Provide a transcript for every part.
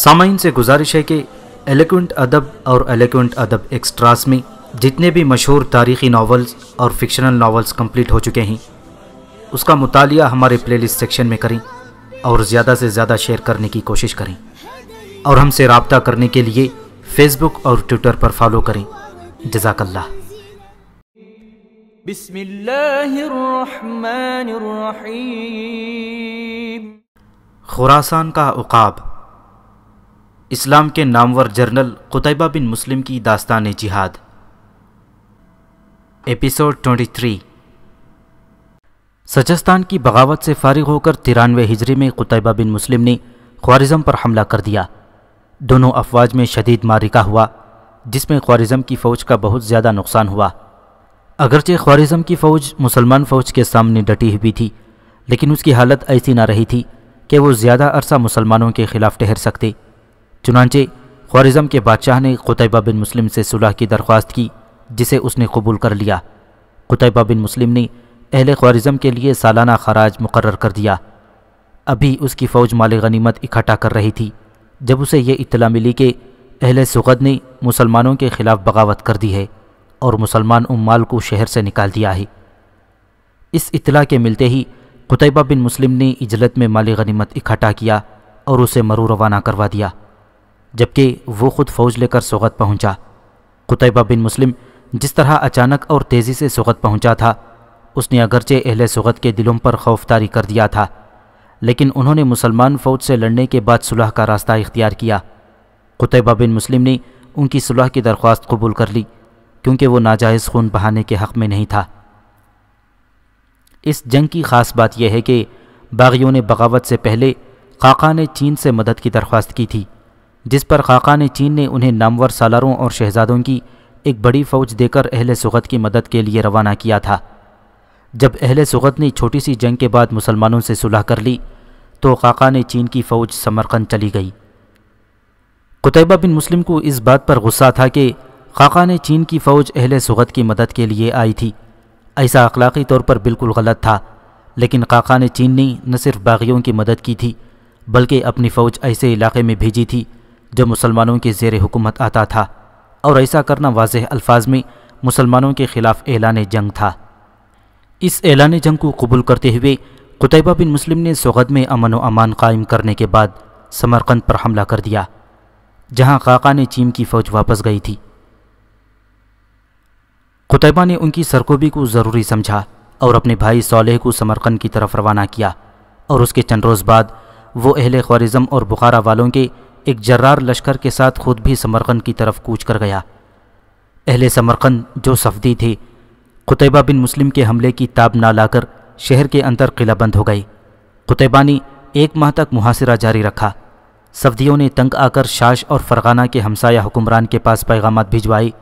सामाइन से गुजारिश है कि एलिक्वेंट अदब और एलिक्वेंट अदब एक्स्ट्रास में जितने भी मशहूर तारीखी नावल्स और फिक्शनल नावल्स कंप्लीट हो चुके हैं उसका मुतालिया हमारे लिस्ट सेक्शन में करें और ज़्यादा से ज़्यादा शेयर करने की कोशिश करें और हमसे रबता करने के लिए फेसबुक और ट्विटर पर फॉलो करें जजाकल्ला खुरासान का उकाब इस्लाम के नामवर जर्नल कुतैबा बिन मुस्लिम की दास्तान जिहाद एपिसोड 23 सचस्तान की बगावत से फारिग होकर तिरानवे हिजरी में कुतैबा बिन मुस्लिम ने ख्वारिज़म पर हमला कर दिया दोनों अफवाज में शदीद मारिका हुआ जिसमें ख्वारिज़म की फ़ौज का बहुत ज़्यादा नुकसान हुआ अगरचे ख्वारिज़म की फ़ौज मुसलमान फ़ौज के सामने डटी हुई थी लेकिन उसकी हालत ऐसी ना रही थी कि वो ज़्यादा अरसा मुसलमानों के ख़िलाफ़ ठहर सकते चुनानचे ख्वारिज़म के बादशाह ने कुतैबा बिन मुस्लिम से सुलह की दरख्वास्त की जिसे उसने कबूल कर लिया कुतैबा बिन मुस्लिम ने अहल ख्वारिज़म के लिए सालाना खराज मुकर कर दिया अभी उसकी फ़ौज माल गनीमत इकट्ठा कर रही थी जब उसे यह इतला मिली कि अहल सुगद ने मुसलमानों के ख़िलाफ़ बगावत कर दी है और मुसलमान उम्माल को शहर से निकाल दिया है इस इतला के मिलते ही कुतैबा बिन मुस्लिम ने इजलत में माल गनीमत इकट्ठा किया और उसे मरू रवाना करवा दिया जबकि वो खुद फौज लेकर सोगत पहुंचा। कुतैबा बिन मुस्लिम जिस तरह अचानक और तेज़ी से सोगत पहुंचा था उसने अगरचे अहल सोगत के दिलों पर खौफ तारी कर दिया था लेकिन उन्होंने मुसलमान फ़ौज से लड़ने के बाद सुलह का रास्ता इख्तियार किया कुतैबा बिन मुस्लिम ने उनकी सुलह की दरख्वास्त कबूल कर ली क्योंकि वो नाजायज़ खून बहाने के हक़ में नहीं था इस जंग की ख़ास बात यह है कि बागियों ने बगावत से पहले काका ने चीन से मदद की दरख्वास्त की थी जिस पर खाकान चीन ने उन्हें नामवर सालारों और शहजादों की एक बड़ी फ़ौज देकर अहल सुगत की मदद के लिए रवाना किया था जब अहल सुगत ने छोटी सी जंग के बाद मुसलमानों से सुलह कर ली तो खाका ने चीन की फ़ौज समरकंद चली गई कुतैबा बिन मुस्लिम को इस बात पर गुस्सा था कि खाका ने चीन की फ़ौज अहल सुगत की मदद के लिए आई थी ऐसा अखलाक़ी तौर पर बिल्कुल गलत था लेकिन खाक़ान ने चीन ने न सिर्फ बागियों की मदद की थी बल्कि अपनी फ़ौज ऐसे इलाके में भेजी थी जो मुसलमानों के जेर हुकूमत आता था और ऐसा करना वाज अल्फाज में मुसलमानों के ख़िलाफ़ एलान जंग था इस एलान जंग को कबूल करते हुए कुतैबा बिन मुस्लिम ने सौगत में अमन व अमान कायम करने के बाद समरकंद पर हमला कर दिया जहां काका ने चीन की फ़ौज वापस गई थी कुतैबा ने उनकी सरकोबी को ज़रूरी समझा और अपने भाई सोलह को समरकंद की तरफ रवाना किया और उसके चंद रोज़ बाद वो अहल ख्वारिज़म और बुखारा वालों के एक जर्रार लश्कर के साथ खुद भी समरकंद की तरफ कूच कर गया अहले समरकंद जो सफदी थी कुतैबा बिन मुस्लिम के हमले की ताब ना लाकर शहर के अंदर किला बंद हो गई कुतैबा ने एक माह तक मुहासरा जारी रखा सफदियों ने तंग आकर शाश और फरगाना के हमसाया हुक्मरान के पास पैगाम भिजवाए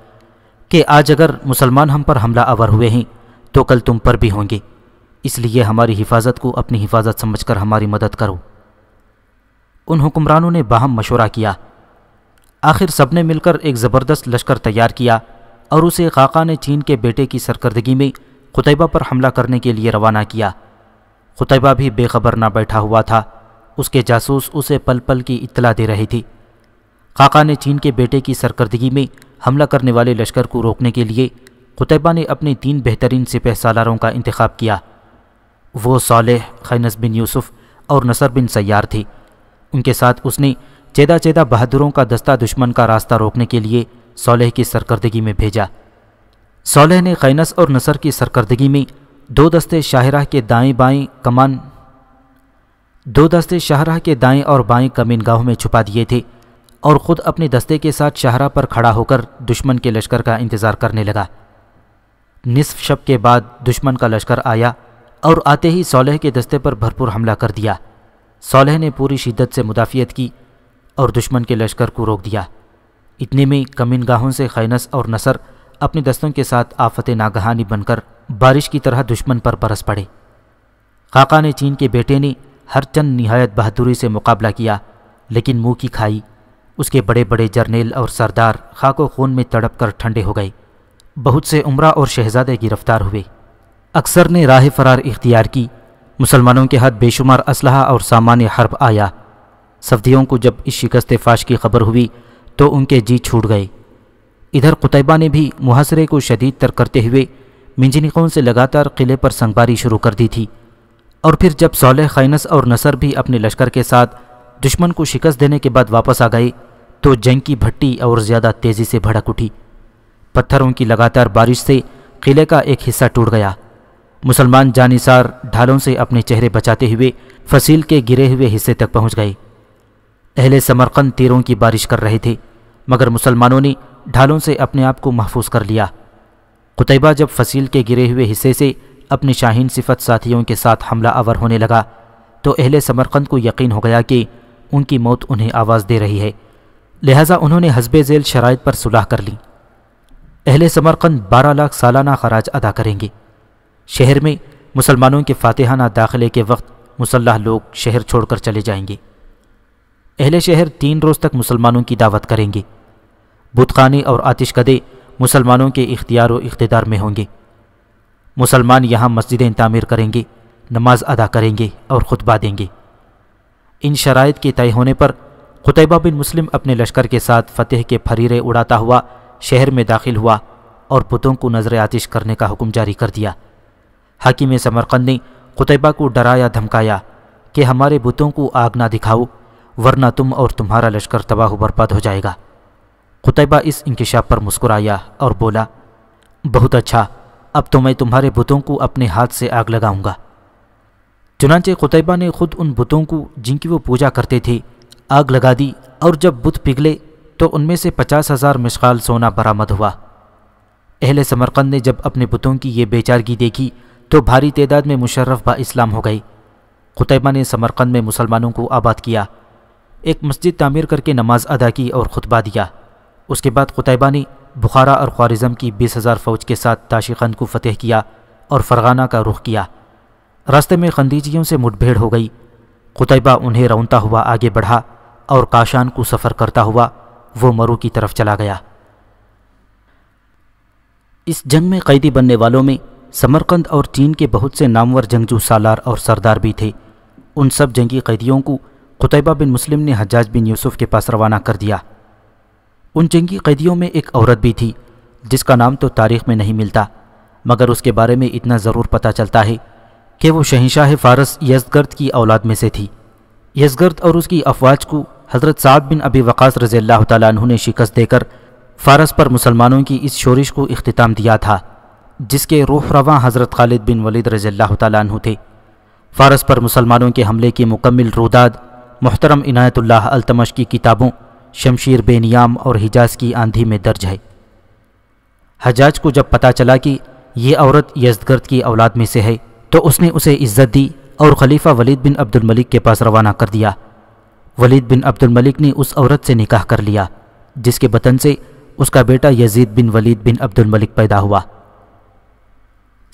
कि आज अगर मुसलमान हम पर हमला आवर हुए हैं तो कल तुम पर भी होंगे इसलिए हमारी हिफाजत को अपनी हिफाजत समझकर हमारी मदद करो उन हुक्मरानों ने बाहम मशवरा किया आखिर सब ने मिलकर एक ज़बरदस्त लश्कर तैयार किया और उसे खाका ने चीन के बेटे की सरकर्दगी में खुतैबा पर हमला करने के लिए रवाना किया खुतैबा भी बेखबर ना बैठा हुआ था उसके जासूस उसे पल पल की इतला दे रही थी खाका ने चीन के बेटे की सरकर्दगी में हमला करने वाले लश्कर को रोकने के लिए खुतैबा ने अपने तीन बेहतरीन सिपह सालारों का इंतखब किया वो सालेह खैनस बिन यूसुफ़ और नसर बिन सैार थी उनके साथ उसने चेदा चेदा बहादुरों का दस्ता दुश्मन का रास्ता रोकने के लिए सोलह की सरकर्दगी में भेजा सोलह ने खैनस और नसर की सरकर्दगी में दो दस्ते शाहराह के दाएं बाएं कमान दो दस्ते शाहराह के दाएं और बाएं कमीन गांव में छुपा दिए थे और ख़ुद अपने दस्ते के साथ शाहराह पर खड़ा होकर दुश्मन के लश्कर का इंतज़ार करने लगा निसफ शब के बाद दुश्मन का लश्कर आया और आते ही सोलह के दस्ते पर भरपूर हमला कर दिया सोलह ने पूरी शिद्दत से मुदाफ़ियत की और दुश्मन के लश्कर को रोक दिया इतने में कमीन गाहों से खैनस और नसर अपने दस्तों के साथ आफत नागहानी बनकर बारिश की तरह दुश्मन पर बरस पड़े काका ने चीन के बेटे ने हर चंद नहायत बहादुरी से मुकाबला किया लेकिन मुंह की खाई उसके बड़े बड़े जर्नेल और सरदार खाको खून में तड़प कर ठंडे हो गए बहुत से उम्र और शहजादे गिरफ्तार हुए अक्सर ने राह फरार इख्तियार की मुसलमानों के हाथ बेशुमार असलहा और सामान्य हर्फ आया सफदियों को जब इस शिकस्त फाश की खबर हुई तो उनके जी छूट गए इधर कुतैबा ने भी मुहासरे को शदीद तर करते हुए मिंजनिकों से लगातार किले पर संगबारी शुरू कर दी थी और फिर जब सोलह खैनस और नसर भी अपने लश्कर के साथ दुश्मन को शिकस्त देने के बाद वापस आ गए तो जंग की भट्टी और ज़्यादा तेज़ी से भड़क उठी पत्थरों की लगातार बारिश से किले का एक हिस्सा टूट गया मुसलमान जानिसार ढालों से अपने चेहरे बचाते हुए फसील के गिरे हुए हिस्से तक पहुंच गए अहले समरकंद तीरों की बारिश कर रहे थे मगर मुसलमानों ने ढालों से अपने आप को महफूज कर लिया कुतैबा जब फसील के गिरे हुए हिस्से से अपने शाहीन सिफत साथियों के साथ हमला आवर होने लगा तो अहले समरकंद को यकीन हो गया कि उनकी मौत उन्हें आवाज़ दे रही है लिहाजा उन्होंने हसब झेल शराइ पर सुलह कर ली अहले समरकंद बारह लाख सालाना खराज अदा करेंगे शहर में मुसलमानों के फातहाना दाखिले के वक्त मुसल्ह लोग शहर छोड़कर चले जाएंगे अहले शहर तीन रोज़ तक मुसलमानों की दावत करेंगे बुतखाने और आतिशकदे मुसलमानों के इख्तियार व इकतदार में होंगे मुसलमान यहाँ मस्जिदें तामीर करेंगे नमाज अदा करेंगे और खुतबा देंगे इन शराइ के तय होने पर कुतैबा बिन मुस्लिम अपने लश्कर के साथ फतेह के फरीरे उड़ाता हुआ शहर में दाखिल हुआ और पुतों को नज़र आतिश करने का हुक्म जारी कर दिया हकीम समरकंद ने कुतैबा को डराया धमकाया कि हमारे बुतों को आग ना दिखाओ वरना तुम और तुम्हारा लश्कर तबाह बर्बाद हो जाएगा कुतैबा इस इंकशाफ पर मुस्कुराया और बोला बहुत अच्छा अब तो मैं तुम्हारे बुतों को अपने हाथ से आग लगाऊंगा चुनाचे कुतैबा ने खुद उन बुतों को जिनकी वो पूजा करते थे आग लगा दी और जब बुत पिघले तो उनमें से पचास हज़ार मिशकाल सोना बरामद हुआ अहले समरकंद ने जब अपने बुतों की ये बेचारगी देखी तो भारी तादाद में मुशर्रफ बा इस्लाम हो गई खुतैबा ने समरकंद में मुसलमानों को आबाद किया एक मस्जिद तामीर करके नमाज अदा की और खुतबा दिया उसके बाद खुतैबा ने बुखारा और ख्वारिज़म की बीस हज़ार फ़ौज के साथ खंद को फतेह किया और फ़रगाना का रुख किया रास्ते में खंदीजियों से मुठभेड़ हो गई कुतैबा उन्हें रौनता हुआ आगे बढ़ा और काशान को सफ़र करता हुआ वो मरु की तरफ चला गया इस जंग में कैदी बनने वालों में समरकंद और चीन के बहुत से नामवर जंगजू सालार और सरदार भी थे उन सब जंगी कैदियों को कुतैबा बिन मुस्लिम ने हजाज बिन यूसुफ के पास रवाना कर दिया उन जंगी कैदियों में एक औरत भी थी जिसका नाम तो तारीख में नहीं मिलता मगर उसके बारे में इतना ज़रूर पता चलता है कि वो शहनशाह फारस यजगर्द की औलाद में से थी यजगर्द और उसकी अफवाज को हज़रत साद बिन अबी वक़ास रज़ी अल्लाह तु ने शिकस्त देकर फारस पर मुसलमानों की इस शोरिश को अख्ताम दिया था जिसके रूह रवा हज़रत खालिद बिन वलीद रज़ील्ला तु थे फ़ारस पर मुसलमानों के हमले की मुकम्मल रुदाद मोहतरम इनायतुल्लाह अलतमश की किताबों शमशीर बेनियाम और हिजाज की आंधी में दर्ज है हजाज को जब पता चला कि ये औरत यजगर्द की औलाद में से है तो उसने उसे इज्जत दी और खलीफा वलीद बिन अब्दुल मलिक के पास रवाना कर दिया वलीद बिन अब्दुल मलिक ने उस औरत से निकाह कर लिया जिसके बतन से उसका बेटा Yazid bin Walid bin Abdul Malik पैदा हुआ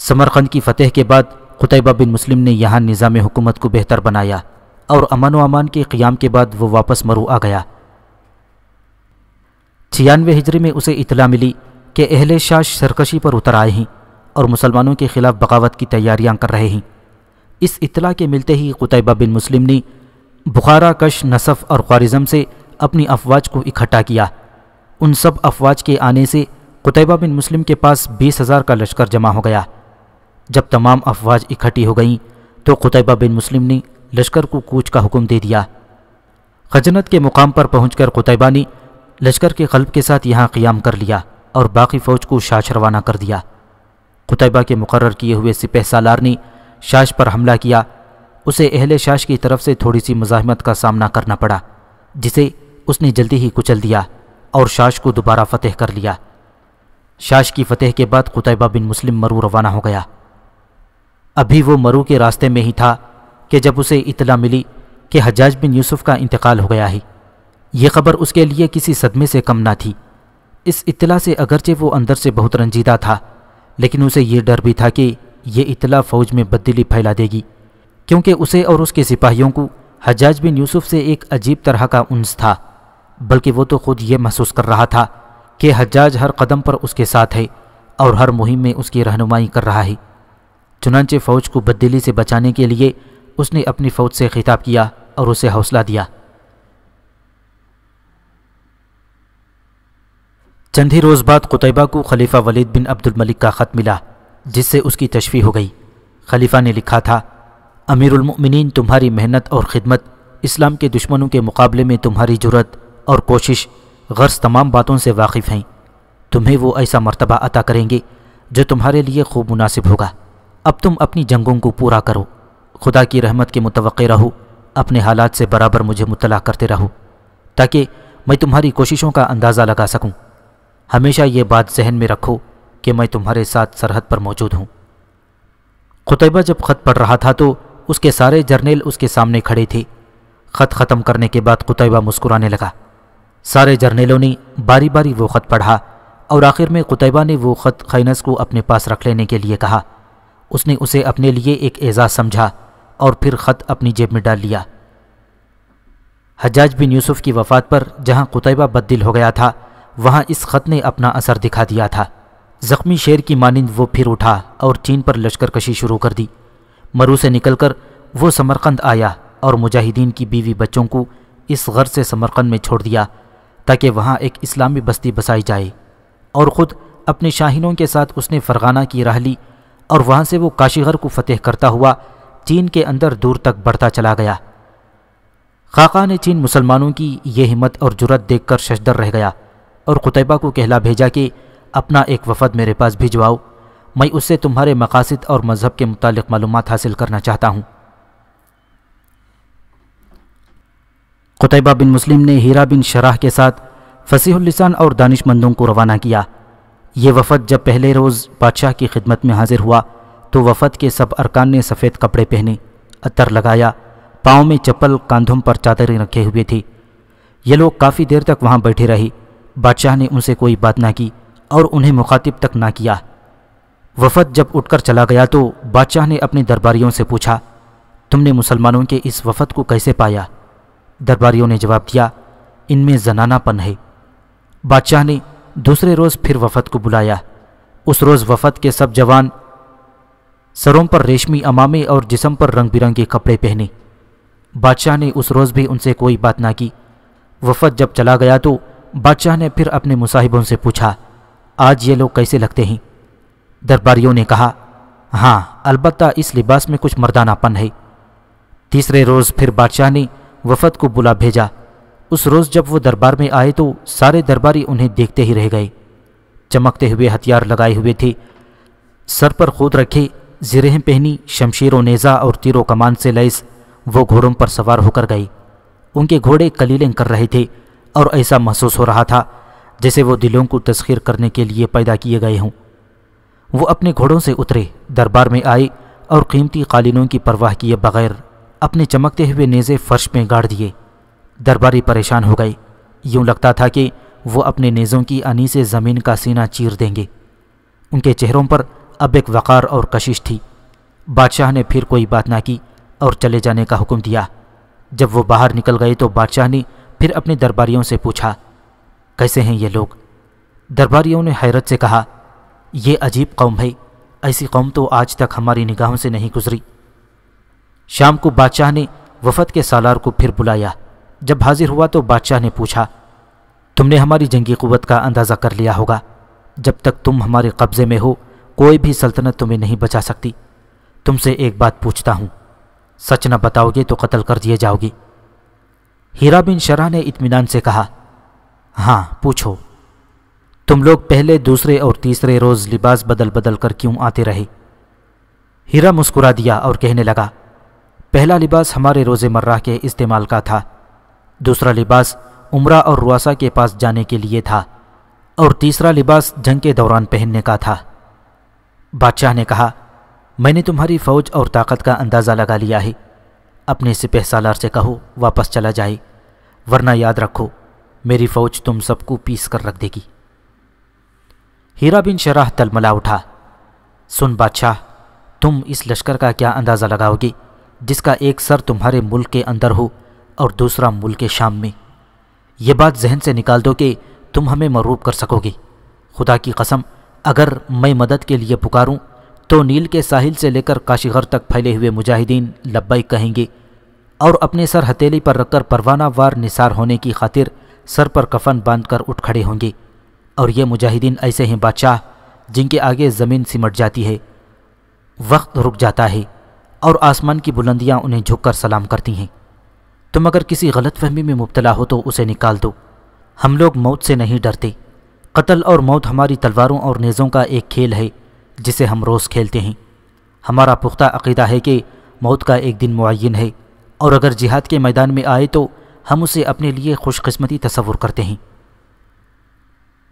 समरकंद की फ़तेह के बाद कुतैबा बिन मुस्लिम ने यहाँ निज़ाम हुकूमत को बेहतर बनाया और अमन व अमान के क़्याम के बाद वो वापस मरू आ गया छियानवे हिजरी में उसे इतला मिली कि अहले शाह सरकशी पर उतर आए हैं और मुसलमानों के ख़िलाफ़ बगावत की तैयारियां कर रहे हैं इस इतला के मिलते ही कुतैबा बिन मुस्लिम ने बुखारा कश नसफ़ और ख्वारिज़म से अपनी अफवाज को इकट्ठा किया उन सब अफवाज के आने से कुतैबा बिन मुस्लिम के पास बीस हज़ार का लश्कर जमा हो गया जब तमाम अफवाज इकट्ठी हो गईं तो कुतैबा बिन मुस्लिम ने लश्कर को कूच का हुक्म दे दिया खजनत के मुकाम पर पहुंचकर कुतैबा ने लश्कर के कल्ब के साथ यहाँ क्याम कर लिया और बाकी फ़ौज को शाश रवाना कर दिया कुतैबा के मुकर किए हुए सिपह सालार ने शाश पर हमला किया उसे अहल शाश की तरफ से थोड़ी सी मुजामत का सामना करना पड़ा जिसे उसने जल्दी ही कुचल दिया और शाश को दोबारा फतेह कर लिया शाश की फतेह के बाद कुतैबा बिन मुस्लिम मरू रवाना हो गया अभी वो मरु के रास्ते में ही था कि जब उसे इतला मिली कि हजाज बिन यूसुफ का इंतकाल हो गया है यह खबर उसके लिए किसी सदमे से कम ना थी इस इतला से अगरचे वो अंदर से बहुत रंजीदा था लेकिन उसे यह डर भी था कि यह इतला फ़ौज में बदली फैला देगी क्योंकि उसे और उसके सिपाहियों को हजाज बिन यूसुफ से एक अजीब तरह का उन्स था बल्कि वो तो खुद ये महसूस कर रहा था कि हजाज हर कदम पर उसके साथ है और हर मुहिम में उसकी रहनुमाई कर रहा है चुनाचे फ़ौज को बददिली से बचाने के लिए उसने अपनी फ़ौज से खिताब किया और उसे हौसला दिया चंद ही रोज़ बाद कुतैबा को खलीफा वलीद बिन अब्दुल मलिक का ख़त मिला जिससे उसकी तशफी हो गई खलीफा ने लिखा था अमीरमिन तुम्हारी मेहनत और ख़िदमत इस्लाम के दुश्मनों के मुकाबले में तुम्हारी ज़रूरत और कोशिश गर्ज तमाम बातों से वाकिफ़ हैं तुम्हें वो ऐसा मर्तबा अता करेंगे जो तुम्हारे लिए खूब मुनासिब होगा अब तुम अपनी जंगों को पूरा करो खुदा की रहमत के मुतव रहो अपने हालात से बराबर मुझे मुतला करते रहो ताकि मैं तुम्हारी कोशिशों का अंदाज़ा लगा सकूं। हमेशा ये बात जहन में रखो कि मैं तुम्हारे साथ सरहद पर मौजूद हूँ खुतबा जब ख़त पढ़ रहा था तो उसके सारे जर्नेल उसके सामने खड़े थे ख़त ख़त्म करने के बाद कुतैबा मुस्कुराने लगा सारे जर्नेलों ने बारी बारी वो ख़त पढ़ा और आखिर में कुतैबा ने वो ख़त खैनस को अपने पास रख लेने के लिए कहा उसने उसे अपने लिए एक एजाज़ समझा और फिर ख़त अपनी जेब में डाल लिया हजाज बिन यूसुफ की वफ़ात पर जहाँ कुतैबा बददिल हो गया था वहाँ इस ख़त ने अपना असर दिखा दिया था ज़ख्मी शेर की मानंद वो फिर उठा और चीन पर लश्कर कशी शुरू कर दी मरू से निकलकर वो समरकंद आया और मुजाहिदीन की बीवी बच्चों को इस घर से समरकंद में छोड़ दिया ताकि वहाँ एक इस्लामी बस्ती बसाई जाए और ख़ुद अपने शाहिनों के साथ उसने फ़रगाना की राह ली और वहां से वो काशीघर को फतेह करता हुआ चीन के अंदर दूर तक बढ़ता चला गया खाका ने चीन मुसलमानों की यह हिम्मत और जुरत देखकर शशदर रह गया और कुतैबा को कहला भेजा कि अपना एक वफद मेरे पास भिजवाओ मैं उससे तुम्हारे मकासद और मज़हब के मुतालिक मालूम हासिल करना चाहता हूँ कुतैबा बिन मुस्लिम ने हीरा बिन शराह के साथ फसीहुल्लिसान और दानिशमंदों को रवाना किया ये वफद जब पहले रोज़ बादशाह की खिदमत में हाजिर हुआ तो वफद के सब अरकान ने सफ़ेद कपड़े पहने अतर लगाया पाँव में चप्पल कंधों पर चादरें रखे हुए थी ये लोग काफ़ी देर तक वहाँ बैठे रहे बादशाह ने उनसे कोई बात ना की और उन्हें मुखातिब तक ना किया वफद जब उठकर चला गया तो बादशाह ने अपने दरबारियों से पूछा तुमने मुसलमानों के इस वफद को कैसे पाया दरबारियों ने जवाब दिया इनमें जनानापन है बादशाह ने दूसरे रोज़ फिर वफद को बुलाया उस रोज़ वफद के सब जवान सरों पर रेशमी अमामे और जिसम पर रंग बिरंगे कपड़े पहने बादशाह ने उस रोज़ भी उनसे कोई बात ना की वफद जब चला गया तो बादशाह ने फिर अपने मुसाहिबों से पूछा आज ये लोग कैसे लगते हैं दरबारियों ने कहा हाँ अलबत्त इस लिबास में कुछ मर्दानापन है तीसरे रोज़ फिर बादशाह ने वफद को बुला भेजा उस रोज़ जब वो दरबार में आए तो सारे दरबारी उन्हें देखते ही रह गए चमकते हुए हथियार लगाए हुए थे सर पर खूद रखे जिरहें पहनी शमशीरों नेज़ा और तीरों कमान से लैस वो घोड़ों पर सवार होकर गई उनके घोड़े कलीलें कर रहे थे और ऐसा महसूस हो रहा था जैसे वो दिलों को तस्खीर करने के लिए पैदा किए गए हों वो अपने घोड़ों से उतरे दरबार में आए और कीमती कालीनों की परवाह किए बगैर अपने चमकते हुए नेज़े फर्श में गाड़ दिए दरबारी परेशान हो गई यूं लगता था कि वो अपने नेज़ों की अनी से ज़मीन का सीना चीर देंगे उनके चेहरों पर अब एक वक़ार और कशिश थी बादशाह ने फिर कोई बात ना की और चले जाने का हुक्म दिया जब वो बाहर निकल गए तो बादशाह ने फिर अपने दरबारियों से पूछा कैसे हैं ये लोग दरबारियों ने हैरत से कहा ये अजीब कौम है ऐसी कौम तो आज तक हमारी निगाहों से नहीं गुजरी शाम को बादशाह ने वफद के सालार को फिर बुलाया जब हाजिर हुआ तो बादशाह ने पूछा तुमने हमारी जंगी कुत का अंदाज़ा कर लिया होगा जब तक तुम हमारे कब्ज़े में हो कोई भी सल्तनत तुम्हें नहीं बचा सकती तुमसे एक बात पूछता हूँ सच न बताओगे तो कत्ल कर दिए जाओगी हीरा बिन शराह ने इतमान से कहा हाँ पूछो तुम लोग पहले दूसरे और तीसरे रोज़ लिबास बदल बदल कर क्यों आते रहे हीरा मुस्कुरा दिया और कहने लगा पहला लिबास हमारे रोज़मर्रा के इस्तेमाल का था दूसरा लिबास उमरा और रुआसा के पास जाने के लिए था और तीसरा लिबास जंग के दौरान पहनने का था बादशाह ने कहा मैंने तुम्हारी फ़ौज और ताकत का अंदाज़ा लगा लिया है अपने सिपह सालार से कहो वापस चला जाए वरना याद रखो मेरी फ़ौज तुम सबको पीस कर रख देगी हीरा बिन शराह तलमला उठा सुन बादशाह तुम इस लश्कर का क्या अंदाज़ा लगाओगे जिसका एक सर तुम्हारे मुल्क के अंदर हो और दूसरा मुल्क शाम में यह बात जहन से निकाल दो कि तुम हमें मरूब कर सकोगे खुदा की कसम अगर मैं मदद के लिए पुकारूं तो नील के साहिल से लेकर काशीघर तक फैले हुए मुजाहिदीन लब्बई कहेंगे और अपने सर हथेली पर रखकर परवाना वार निसार होने की खातिर सर पर कफन बांधकर उठ खड़े होंगे और ये मुजाहिदीन ऐसे हैं बादशाह जिनके आगे ज़मीन सिमट जाती है वक्त रुक जाता है और आसमान की बुलंदियाँ उन्हें झुककर सलाम करती हैं तुम अगर किसी गलत फहमी में मुबतला हो तो उसे निकाल दो हम लोग मौत से नहीं डरते कत्ल और मौत हमारी तलवारों और नेज़ों का एक खेल है जिसे हम रोज़ खेलते हैं हमारा पुख्ता अकीदा है कि मौत का एक दिन मुन है और अगर जिहाद के मैदान में आए तो हम उसे अपने लिए खुशकस्मती तस्वुर करते हैं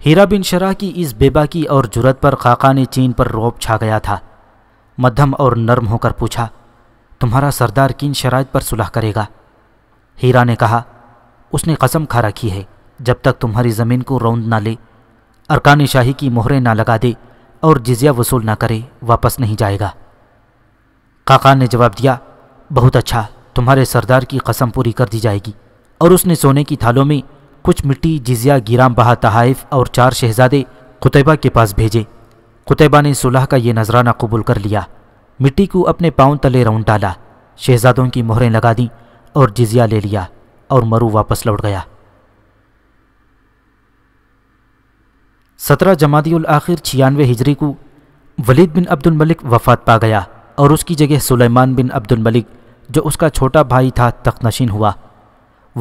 हीरा बिन शराह की इस बेबाकी और जुरत पर खाका ने चीन पर रोब छा गया था मध्यम और नर्म होकर पूछा तुम्हारा सरदार किन शरात पर सुलह करेगा हीरा ने कहा उसने कसम खा रखी है जब तक तुम्हारी ज़मीन को रौंद ना ले अरकान शाही की मोहरें ना लगा दे और जिजिया वसूल ना करे वापस नहीं जाएगा काका ने जवाब दिया बहुत अच्छा तुम्हारे सरदार की कसम पूरी कर दी जाएगी और उसने सोने की थालों में कुछ मिट्टी जिजिया गिराम बहा तहाइफ और चार शहजादे कुतैबा के पास भेजे कुतैबा ने सुलह का ये नजराना कबूल कर लिया मिट्टी को अपने पाँव तले रौंद डाला शहजादों की मोहरें लगा दीं और जिजिया ले लिया और मरु वापस लौट गया सत्रह जमादियुल आखिर छियानवे हिजरी को वलीद बिन अब्दुल मलिक वफात पा गया और उसकी जगह सुलेमान बिन अब्दुल मलिक जो उसका छोटा भाई था तख्तनशीन हुआ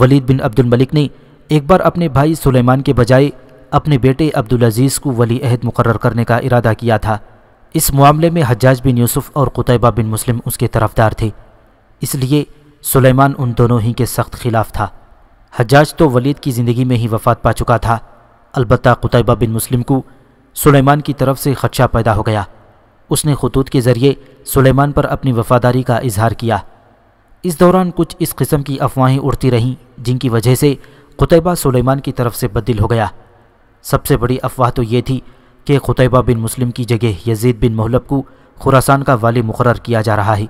वलीद बिन अब्दुल मलिक ने एक बार अपने भाई सुलेमान के बजाय अपने बेटे अब्दुल अजीज़ को वली अहद मुकर करने का इरादा किया था इस मामले में हज्जाज बिन यूसुफ और कुतैबा बिन मुस्लिम उसके तरफदार थे इसलिए सुलेमान उन दोनों ही के सख्त खिलाफ था हजाज तो वलीद की ज़िंदगी में ही वफात पा चुका था अलबत् कुतैबा बिन मुस्लिम को सुलेमान की तरफ से खदशा पैदा हो गया उसने खतूत के ज़रिए सुलेमान पर अपनी वफादारी का इजहार किया इस दौरान कुछ इस किस्म की अफवाहें उड़ती रहीं जिनकी वजह से कुतैबा सुलेमान की तरफ से बदल हो गया सबसे बड़ी अफवाह तो ये थी कि कुतैबा बिन मुस्लिम की जगह यजीद बिन महलब को खुरासान का वाली मुकर किया जा रहा है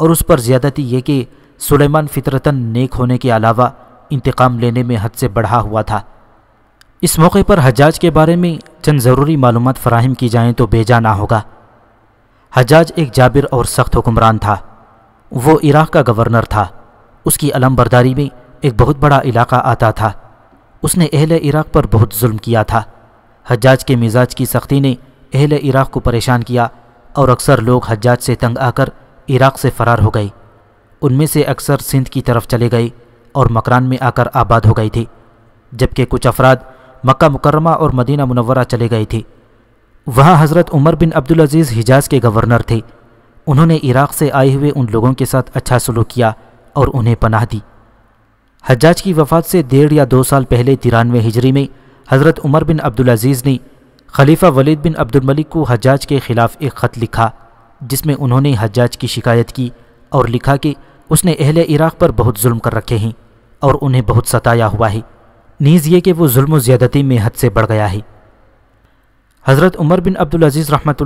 और उस पर ज़्यादती ये कि सुलेमान फितरतन नेक होने के अलावा इंतकाम लेने में हद से बढ़ा हुआ था इस मौके पर हजाज के बारे में चंद ज़रूरी मालूम फ़राहम की जाएँ तो बेजा ना होगा हजाज एक जाबिर और सख्त हुक्मरान था वो इराक़ का गवर्नर था उसकी अलमबरदारी में एक बहुत बड़ा इलाका आता था उसने अहल इराक़ पर बहुत जुल्म किया था हजाज के मिजाज की सख्ती ने अहल इराक़ को परेशान किया और अक्सर लोग हजाज से तंग आकर इराक़ से फ़रार हो गए उनमें से अक्सर सिंध की तरफ चले गए और मकरान में आकर आबाद हो गए थे जबकि कुछ अफराद मक्का मुकरमा और मदीना मुनवरा चले गए थे वहाँ हज़रत उमर बिन अब्दुलज़ीज़ हिजाज के गवर्नर थे उन्होंने इराक़ से आए हुए उन लोगों के साथ अच्छा सलूक किया और उन्हें पनाह दी हजाज की वफात से डेढ़ या दो साल पहले तिरानवे हिजरी में हज़रत उमर बिन अब्दुलज़ीज़ ने खलीफा वलीद बिन अब्दुलमलिक को हजाज के ख़िलाफ़ एक ख़त लिखा जिसमें उन्होंने हज्जाज की शिकायत की और लिखा कि उसने अहल इराक़ पर बहुत जुल्म कर रखे हैं और उन्हें बहुत सताया हुआ है नीज़ ये कि वो जुल्म ज़्यादती में हद से बढ़ गया है हज़रत उमर बिन अब्दुलज़ीज़ रहमत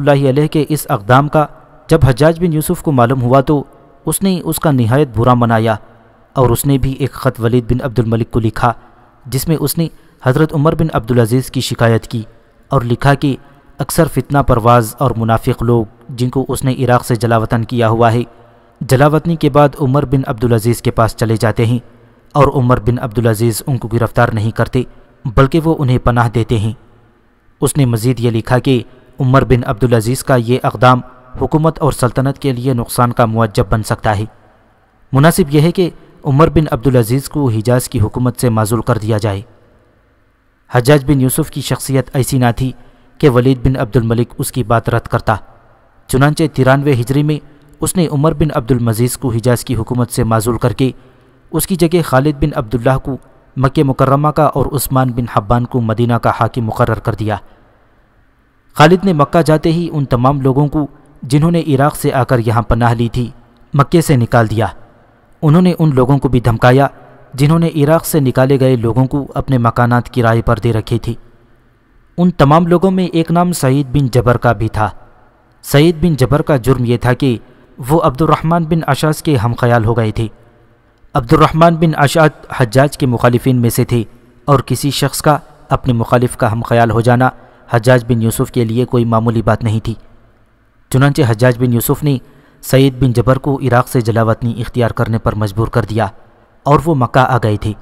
के इस अकदाम का जब हजाज बिन यूसुफ़ को मालूम हुआ तो उसने उसका नहायत बुरा मनाया और उसने भी एक ख़त वलीद बिन अब्दुलमलिक को लिखा जिसमें उसने हज़रत उमर बिन अब्दुलज़ीज़ की शिकायत की और लिखा कि अक्सर फितना परवाज़ और मुनाफिक लोग जिनको उसने इराक़ से जलावतन किया हुआ है जलावतनी के बाद उमर बिन अब्दुलज़ीज़ के पास चले जाते हैं और उमर बिन अब्दुलज़ीज़ उनको गिरफ़्तार नहीं करते बल्कि वो उन्हें पनाह देते हैं उसने मज़ीद ये लिखा कि उमर बिन अब्दुलज़ीज़ का ये अकदाम हुकूमत और सल्तनत के लिए नुकसान का मुआजब बन सकता है मुनासिब यह है कि उमर बिन अब्दुलज़ीज़ को हिजाज की हुकूमत से माजूल कर दिया जाए हजाज बिन यूसुफ़ की शख्सियत ऐसी ना थी कि वलीद बिन अब्दुलमलिक उसकी बात रद्द करता चुनानचे तिरानवे हिजरी में उसने उमर बिन अब्दुल मजीज़ को हिजाज की हुकूमत से माजूल करके उसकी जगह खालिद बिन अब्दुल्ला को मक् मुकर्रमा का और उस्मान बिन हब्बान को मदीना का हाकिम मुकर कर दिया खालिद ने मक्का जाते ही उन तमाम लोगों को जिन्होंने इराक़ से आकर यहाँ पनाह ली थी मक्के से निकाल दिया उन्होंने उन लोगों को भी धमकाया जिन्होंने इराक़ से निकाले गए लोगों को अपने मकानात किराए पर दे रखी थी उन तमाम लोगों में एक नाम सईद बिन जबर का भी था सईद बिन जबर का जुर्म यह था कि वो अब्दुलरहमान बिन अशाज के हम ख्याल हो गए थे अब्दुलरहमान बिन अशाद हज्जाज के मुखालिफिन में से थे और किसी शख्स का अपने मुखालिफ का हम ख्याल हो जाना हज्जाज बिन यूसुफ़ के लिए कोई मामूली बात नहीं थी चुनानचे हज्जाज बिन यूसुफ़ ने सईद बिन जबर को इराक़ से जलावतनी इख्तियार करने पर मजबूर कर दिया और वो मक्का आ गए थे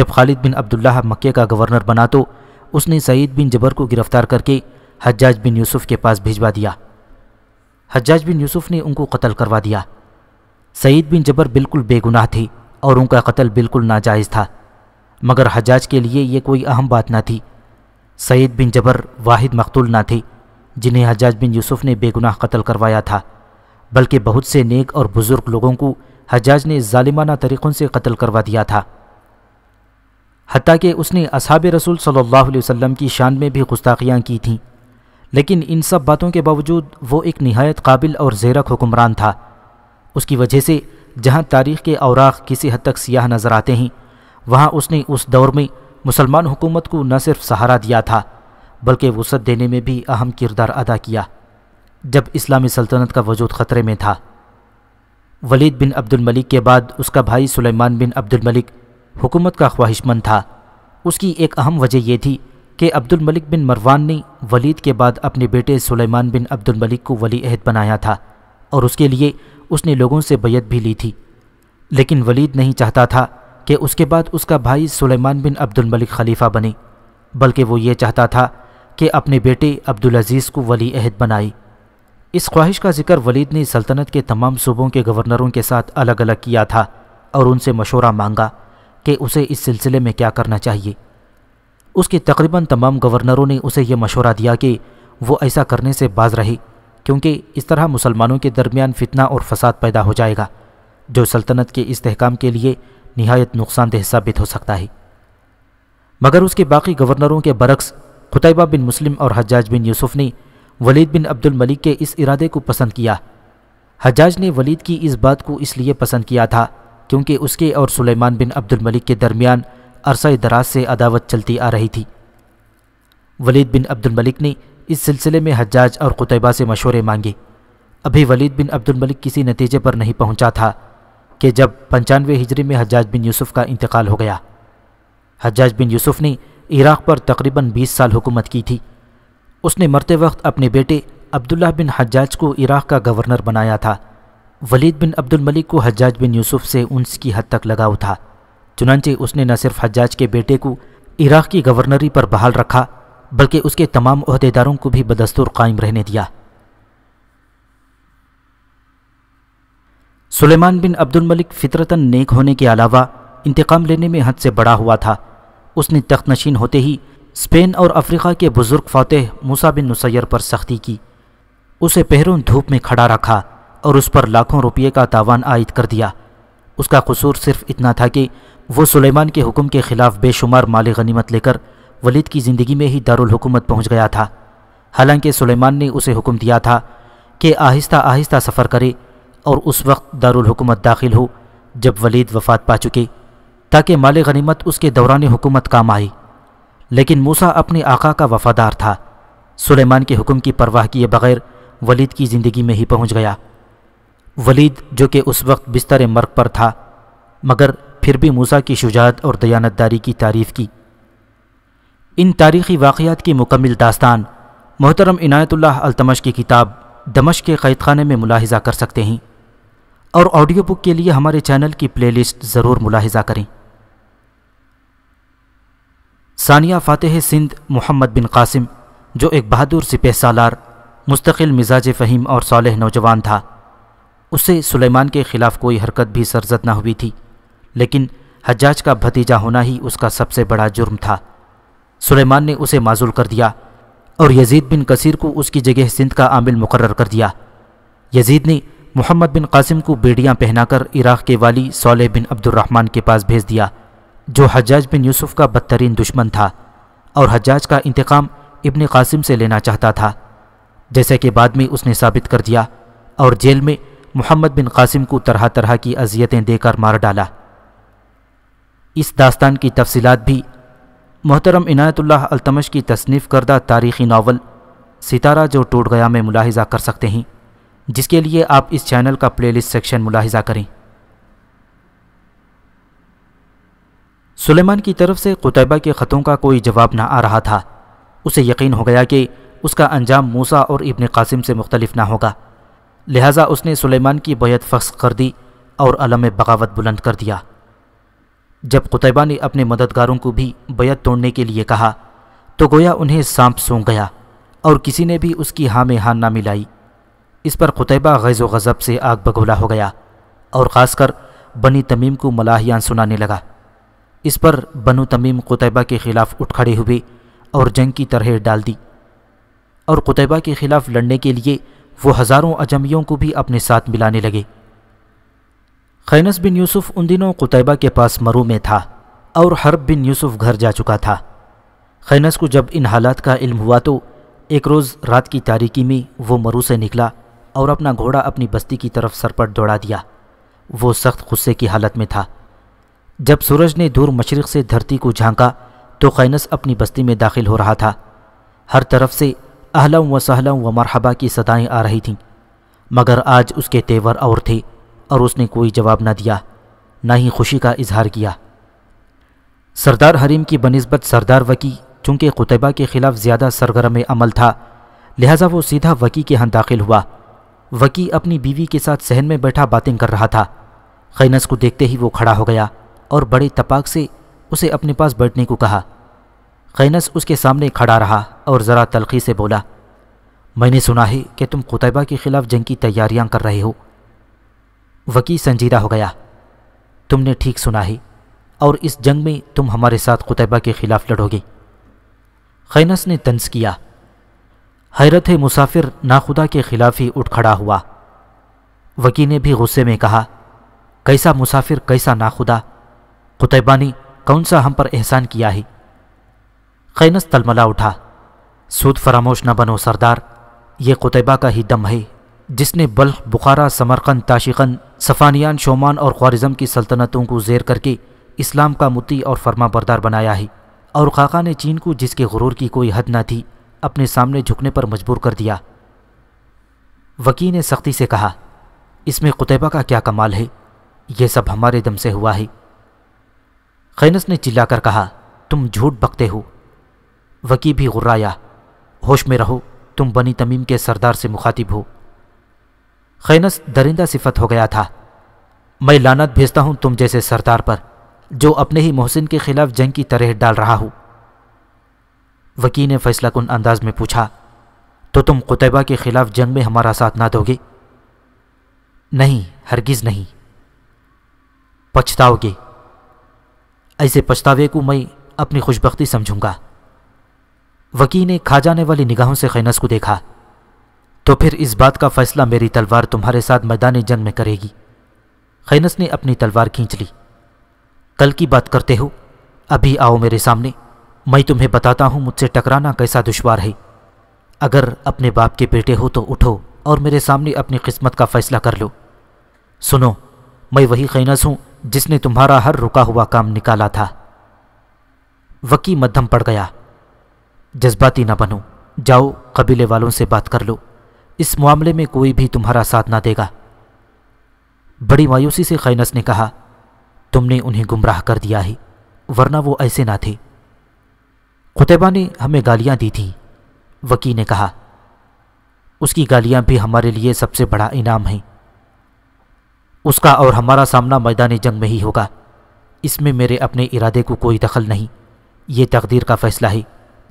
जब खालिद बिन अब्दुल्ला मक्के का गवर्नर बना तो उसने सईद बिन जबर को गिरफ़्तार करके हज्जाज बिन यूसुफ़ के पास भिजवा दिया हज्जाज बिन यूसुफ ने उनको कत्ल करवा दिया सईद बिन जबर बिल्कुल बेगुनाह थे और उनका कत्ल बिल्कुल नाजायज़ था मगर हजाज के लिए यह कोई अहम बात ना थी सईद बिन जबर वाहिद मकतूल ना थे जिन्हें हजाज बिन यूसुफ ने बेगुनाह कत्ल करवाया था बल्कि बहुत से नेक और बुज़ुर्ग लोगों को हजाज ने ालिमाना तरीक़ों से कत्ल करवा दिया था हती कि उसने असाब रसूल सल्लल्लाहु अलैहि वसल्लम की शान में भी गुस्ताखियाँ की थीं लेकिन इन सब बातों के बावजूद वो एक नहायत काबिल और ज़ेरक हुक्मरान था उसकी वजह से जहाँ तारीख़ के औराख किसी हद तक सियाह नज़र आते हैं वहाँ उसने उस दौर में मुसलमान हुकूमत को न सिर्फ सहारा दिया था बल्कि वसत देने में भी अहम किरदार अदा किया जब इस्लामी सल्तनत का वजूद ख़तरे में था वलीद बिन अब्दुल मलिक के बाद उसका भाई सुलेमान बिन अब्दुल मलिक हुकूमत का ख्वाहिशमंद था उसकी एक अहम वजह यह थी कि अब्दुल मलिक बिन मरवान ने वलीद के बाद अपने बेटे सुलेमान बिन अब्दुल मलिक को वली अहद बनाया था और उसके लिए उसने लोगों से बैत भी ली थी लेकिन वलीद नहीं चाहता था कि उसके बाद उसका भाई सुलेमान बिन अब्दुल मलिक खलीफा बने बल्कि वो ये चाहता था कि अपने बेटे अब्दुल अजीज़ को वली अहद बनाए इस ख्वाहिश का जिक्र वलीद ने सल्तनत के तमाम सूबों के गवर्नरों के साथ अलग अलग किया था और उनसे मशवरा मांगा कि उसे इस सिलसिले में क्या करना चाहिए उसके तकरीबन तमाम गवर्नरों ने उसे यह मशवरा दिया कि वो ऐसा करने से बाज रही क्योंकि इस तरह मुसलमानों के दरमियान फितना और फसाद पैदा हो जाएगा जो सल्तनत के इसकाम के लिए नहायत नुकसानदेह साबित हो सकता है मगर उसके बाकी गवर्नरों के बरक्स खुतैबा बिन मुस्लिम और हजाज बिन यूसुफ ने वलीद बिन अब्दुल मलिक के इस इरादे को पसंद किया हजाज ने वलीद की इस बात को इसलिए पसंद किया था क्योंकि उसके और सुलेमान बिन अब्दुल मलिक के दरमियान अरसा दराज से अदावत चलती आ रही थी वलीद बिन अब्दुल मलिक ने इस सिलसिले में हज्जाज और कुतैबा से मशवरे मांगे अभी वलीद बिन अब्दुल मलिक किसी नतीजे पर नहीं पहुंचा था कि जब पंचानवे हिजरी में हज्जाज बिन यूसुफ का इंतकाल हो गया हज्जाज बिन यूसुफ ने इराक़ पर तकरीबन 20 साल हुकूमत की थी उसने मरते वक्त अपने बेटे अब्दुल्ला बिन हज्जाज को इराक़ का गवर्नर बनाया था वलीद बिन अब्दुल मलिक को हज्जाज बिन यूसुफ से उनकी हद तक लगाव था चुनाचे उसने न सिर्फ हजाज के बेटे को इराक़ की गवर्नरी पर बहाल रखा बल्कि उसके तमाम अहदेदारों को भी बदस्तूर कायम रहने दिया सुलेमान बिन अब्दुल मलिक फितरतन नेक होने के अलावा इंतकाम लेने में हद से बड़ा हुआ था उसने तख्त नशीन होते ही स्पेन और अफ्रीका के बुज़ुर्ग फातेह मूसा बिन नुसैर पर सख्ती की उसे पहरों धूप में खड़ा रखा और उस पर लाखों रुपये का तावान आयद कर दिया उसका कसूर सिर्फ इतना था कि वो सुलेमान के हुक्म के ख़िलाफ़ बेशुमार माल गनीमत लेकर वलीद की ज़िंदगी में ही दारकूमत पहुँच गया था हालांकि सुलेमान ने उसे हुक्म दिया था कि आहिस्ता आहिस्ता सफ़र करे और उस वक्त दारकूमत दाखिल हो जब वलीद वफात पा चुके ताकि माल गनीमत उसके दौरान हुकूमत काम आई लेकिन मूसा अपने आका का वफादार था सुलेमान के हुक्म की परवाह किए बगैर वलीद की ज़िंदगी में ही पहुँच गया वलीद जो कि उस वक्त बिस्तर मर्ग पर था मगर फिर भी मूसा की शुजात और दयानत दारी की तारीफ़ की इन तारीख़ी वाक़ात की मुकम्मल दास्तान मोहतरम इनायतुल्लाह अलतमश की किताब दमश के क़ैद खाने में मुलाहजा कर सकते हैं और ऑडियो बुक के लिए हमारे चैनल की प्ले लिस्ट ज़रूर मुलाहजा करें सानिया फ़ातह सिंध मोहम्मद बिन कासिम जो एक बहादुर सिपह सालार मुस्तकिल मिजाज फ़हीम और सालह नौजवान था उसे सुलेमान के ख़िलाफ़ कोई हरकत भी सरजद ना हुई थी लेकिन हजाज का भतीजा होना ही उसका सबसे बड़ा जुर्म था सुलेमान ने उसे माजूल कर दिया और यजीद बिन कसीर को उसकी जगह सिंध का आमिल मुकर्र कर दिया यजीद ने मोहम्मद बिन कासिम को बेड़ियाँ पहनाकर इराक़ के वाली सोलह बिन अब्दुलरहमान के पास भेज दिया जो हजाज बिन यूसुफ का बदतरीन दुश्मन था और हजाज का इंतकाम इब्न कासिम से लेना चाहता था जैसे कि बाद में उसने साबित कर दिया और जेल में मोहम्मद बिन कासिम को तरह तरह की अजियतें देकर मार डाला इस दास्तान की तफसीत भी मोहतरम इनायतुल्लाह अलतमश की तसनीफ़ करदा तारीख़ी नावल सितारा जो टूट गया में मुलाहजा कर सकते हैं जिसके लिए आप इस चैनल का प्लेलिस्ट सेक्शन मुलाहजा करें सुलेमान की तरफ से कुतैबा के ख़तों का कोई जवाब ना आ रहा था उसे यकीन हो गया कि उसका अंजाम मूसा और इबन कासिम से मुख्तलिफ ना होगा लिहाजा उसने सुलेमान की बैत फख्स कर दी और अलम बगावत बुलंद कर दिया जब कुतैबा ने अपने मददगारों को भी बैत तोड़ने के लिए कहा तो गोया उन्हें सांप सूंघ गया और किसी ने भी उसकी हाँ में हाँ ना मिलाई इस पर कुतैबा गैज़ गज़ब से आग बगोला हो गया और ख़ासकर बनी तमीम को मलाहियान सुनाने लगा इस पर बनु तमीम कुतैबा के ख़िलाफ़ उठ खड़े हुए और जंग की तरह डाल दी और कुतैबा के ख़िलाफ़ लड़ने के लिए वो हज़ारों अजमियों को भी अपने साथ मिलाने लगे खैनस बिन यूसुफ उन दिनों कुतैबा के पास मरू में था और हरब बिन यूसुफ घर जा चुका था खैनस को जब इन हालात का इल्म हुआ तो एक रोज़ रात की तारीकी में वो मरू से निकला और अपना घोड़ा अपनी बस्ती की तरफ सरपट दौड़ा दिया वो सख्त गुस्से की हालत में था जब सूरज ने दूर मशरक़ से धरती को झांका तो खैनस अपनी बस्ती में दाखिल हो रहा था हर तरफ से अहलम व सहलम व मरहबा की सदाएँ आ रही थीं मगर आज उसके तेवर और थे और उसने कोई जवाब ना दिया ना ही खुशी का इजहार किया सरदार हरीम की बनस्बत सरदार वकी चूंकि कुतबा के ख़िलाफ़ ज़्यादा सरगर्म अमल था लिहाजा वो सीधा वकी के यहाँ दाखिल हुआ वकी अपनी बीवी के साथ सहन में बैठा बातें कर रहा था खैनस को देखते ही वो खड़ा हो गया और बड़े तपाक से उसे अपने पास बैठने को कहा खैनस उसके सामने खड़ा रहा और ज़रा तलखी से बोला मैंने सुना है कि तुम कुतबा के ख़िलाफ़ जंग की तैयारियां कर रहे हो वकी संजीदा हो गया तुमने ठीक सुना ही और इस जंग में तुम हमारे साथ कुतैबा के खिलाफ लड़ोगे खैनस ने तंज किया हैरत है मुसाफिर नाखुदा के खिलाफ ही उठ खड़ा हुआ वकी ने भी गुस्से में कहा कैसा मुसाफिर कैसा नाखुदा कुतैबा ने कौन सा हम पर एहसान किया ही खैनस तलमला उठा सूद फरामोश न बनो सरदार ये कुतैबा का ही दम है जिसने बल्ख बुखारा समरकंद ताशिकंद सफ़ानियान शोमान और ख्वारिज़म की सल्तनतों को जेर करके इस्लाम का मुती और फर्मा बरदार बनाया है और खाका ने चीन को जिसके गुरूर की कोई हद न थी अपने सामने झुकने पर मजबूर कर दिया वकी ने सख्ती से कहा इसमें कुतैबा का क्या कमाल है यह सब हमारे दम से हुआ है खैनस ने चिल्लाकर कहा तुम झूठ बकते हो वकी भी गुर्राया होश में रहो तुम बनी तमीम के सरदार से मुखातिब हो खैनस दरिंदा सिफत हो गया था मैं लानत भेजता हूं तुम जैसे सरदार पर जो अपने ही मोहसिन के खिलाफ जंग की तरह डाल रहा हूं वकील ने फैसला कुन अंदाज में पूछा तो तुम कुतैबा के खिलाफ जंग में हमारा साथ ना दोगे नहीं हरगिज नहीं पछताओगे ऐसे पछतावे को मैं अपनी खुशबख्ती समझूंगा वकील ने खा जाने वाली निगाहों से खैनस को देखा तो फिर इस बात का फैसला मेरी तलवार तुम्हारे साथ मैदानी जंग में करेगी खैनस ने अपनी तलवार खींच ली कल की बात करते हो अभी आओ मेरे सामने मैं तुम्हें बताता हूं मुझसे टकराना कैसा दुश्वार है अगर अपने बाप के बेटे हो तो उठो और मेरे सामने अपनी किस्मत का फैसला कर लो सुनो मैं वही खैनस हूँ जिसने तुम्हारा हर रुका हुआ काम निकाला था वकी मध्यम पड़ गया जज्बाती न बनो जाओ कबीले वालों से बात कर लो इस मामले में कोई भी तुम्हारा साथ ना देगा बड़ी मायूसी से खैनस ने कहा तुमने उन्हें गुमराह कर दिया ही वरना वो ऐसे ना थे खुतबा ने हमें गालियाँ दी थीं वकी ने कहा उसकी गालियां भी हमारे लिए सबसे बड़ा इनाम है उसका और हमारा सामना मैदान जंग में ही होगा इसमें मेरे अपने इरादे को कोई दखल नहीं ये तकदीर का फैसला है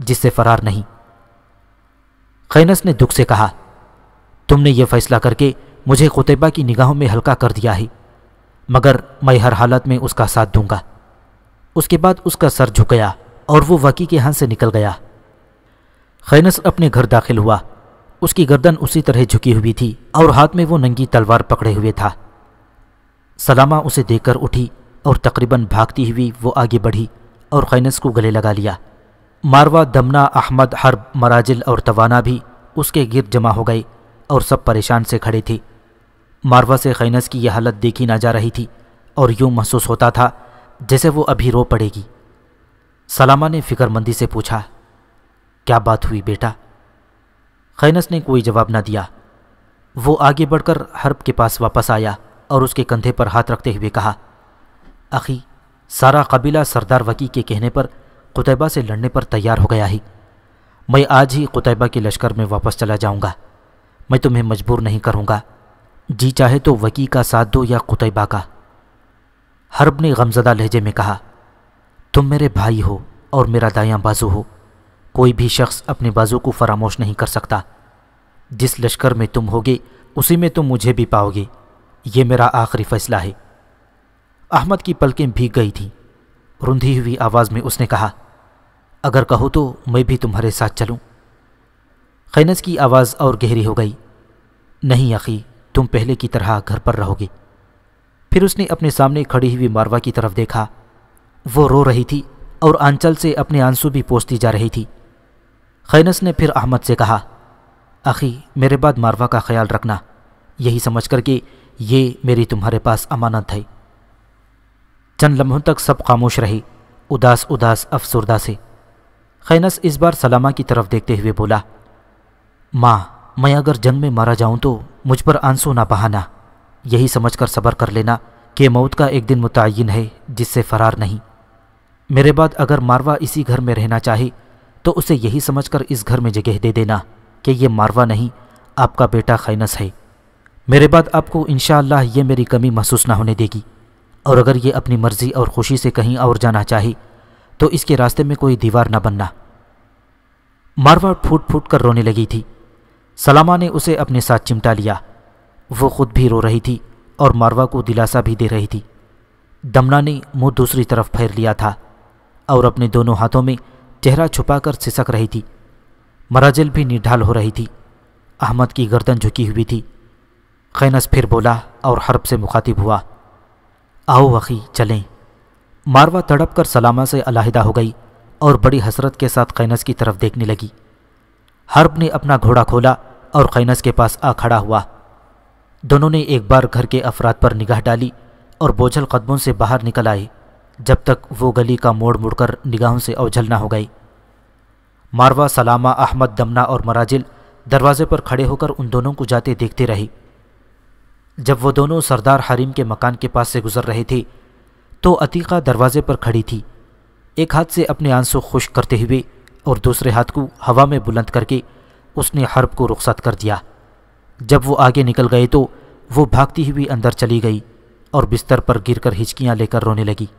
जिससे फरार नहीं खैनस ने दुख से कहा तुमने ये फैसला करके मुझे कुतैबा की निगाहों में हल्का कर दिया है मगर मैं हर हालत में उसका साथ दूंगा उसके बाद उसका सर झुक गया और वो वकी के हाथ से निकल गया खैनस अपने घर दाखिल हुआ उसकी गर्दन उसी तरह झुकी हुई थी और हाथ में वो नंगी तलवार पकड़े हुए था सलामा उसे देखकर उठी और तकरीबन भागती हुई वो आगे बढ़ी और खैनस को गले लगा लिया मारवा दमना अहमद हर्ब मराजिल और तवाना भी उसके गिर जमा हो गए और सब परेशान से खड़े थे मारवा से खैनस की यह हालत देखी ना जा रही थी और यूं महसूस होता था जैसे वो अभी रो पड़ेगी सलामा ने फिक्रमंदी से पूछा क्या बात हुई बेटा खैनस ने कोई जवाब ना दिया वो आगे बढ़कर हर्ब के पास वापस आया और उसके कंधे पर हाथ रखते हुए कहा अखी सारा कबीला सरदार वकी के कहने पर कुतैबा से लड़ने पर तैयार हो गया है मैं आज ही कुतैबा के लश्कर में वापस चला जाऊंगा मैं तुम्हें मजबूर नहीं करूंगा जी चाहे तो वकी का साथ दो या कुतैबा का हर्ब ने गमजदा लहजे में कहा तुम मेरे भाई हो और मेरा दायां बाजू हो कोई भी शख्स अपने बाजू को फरामोश नहीं कर सकता जिस लश्कर में तुम होगे उसी में तुम मुझे भी पाओगे ये मेरा आखिरी फैसला है अहमद की पलकें भीग गई थीं रुंधी हुई आवाज़ में उसने कहा अगर कहो तो मैं भी तुम्हारे साथ चलूं। खैनस की आवाज़ और गहरी हो गई नहीं अखी तुम पहले की तरह घर पर रहोगे फिर उसने अपने सामने खड़ी हुई मारवा की तरफ देखा वो रो रही थी और आंचल से अपने आंसू भी पोसती जा रही थी खैनस ने फिर अहमद से कहा आखी मेरे बाद मारवा का ख्याल रखना यही समझ करके ये मेरी तुम्हारे पास अमानत है चंद लम्हों तक सब खामोश रहे उदास उदास अफसरदा से खैनस इस बार सलामा की तरफ देखते हुए बोला माँ मैं अगर जंग में मारा जाऊँ तो मुझ पर आंसू ना बहाना यही समझकर सब्र कर लेना कि मौत का एक दिन मुतयन है जिससे फरार नहीं मेरे बाद अगर मारवा इसी घर में रहना चाहे तो उसे यही समझकर इस घर में जगह दे देना कि ये मारवा नहीं आपका बेटा खैनस है मेरे बाद आपको इन ये मेरी कमी महसूस ना होने देगी और अगर ये अपनी मर्ज़ी और ख़ुशी से कहीं और जाना चाहे तो इसके रास्ते में कोई दीवार ना बनना मारवा फूट फूट कर रोने लगी थी सलामा ने उसे अपने साथ चिमटा लिया वो खुद भी रो रही थी और मारवा को दिलासा भी दे रही थी दमना ने मुंह दूसरी तरफ फेर लिया था और अपने दोनों हाथों में चेहरा छुपाकर सिसक रही थी मराजल भी निढाल हो रही थी अहमद की गर्दन झुकी हुई थी खैनस फिर बोला और हर्ब से मुखातिब हुआ आओ वकी चलें मारवा तड़प कर सलामा से अलाहिदा हो गई और बड़ी हसरत के साथ खैनस की तरफ देखने लगी हर्प ने अपना घोड़ा खोला और खैनस के पास आ खड़ा हुआ दोनों ने एक बार घर के अफराद पर निगाह डाली और बोझल कदमों से बाहर निकल आए जब तक वो गली का मोड़ मुड़कर निगाहों से अवझल ना हो गई मारवा सलामा अहमद दमना और मराजिल दरवाजे पर खड़े होकर उन दोनों को जाते देखते रहे जब वो दोनों सरदार हरीम के मकान के पास से गुजर रहे थे तो अतीका दरवाजे पर खड़ी थी एक हाथ से अपने आंसू खुश करते हुए और दूसरे हाथ को हवा में बुलंद करके उसने हर्ब को रुखसत कर दिया जब वो आगे निकल गए तो वो भागती हुई अंदर चली गई और बिस्तर पर गिरकर हिचकियां लेकर रोने लगी